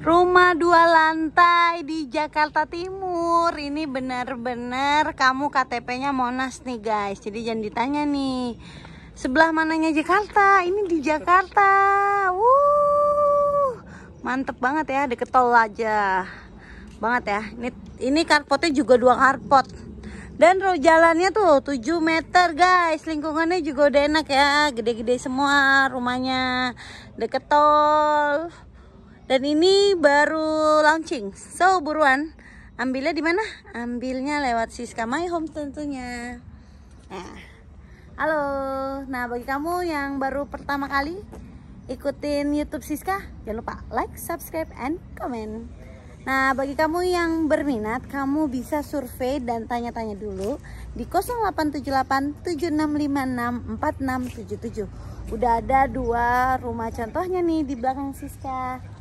Rumah dua lantai di Jakarta Timur Ini benar-benar kamu KTP-nya Monas nih guys Jadi jangan ditanya nih Sebelah mananya Jakarta Ini di Jakarta Wuh, Mantep banget ya Deket tol aja Banget ya Ini, ini karpotnya juga dua karpot Dan roh jalannya tuh 7 meter guys Lingkungannya juga udah enak ya Gede-gede semua rumahnya Deket tol dan ini baru launching. So, buruan. Ambilnya di mana? Ambilnya lewat Siska My Home tentunya. Nah. Halo. Nah, bagi kamu yang baru pertama kali ikutin YouTube Siska, jangan lupa like, subscribe, and comment. Nah, bagi kamu yang berminat, kamu bisa survei dan tanya-tanya dulu di 0878 7656 4677. Udah ada dua rumah contohnya nih di belakang Siska.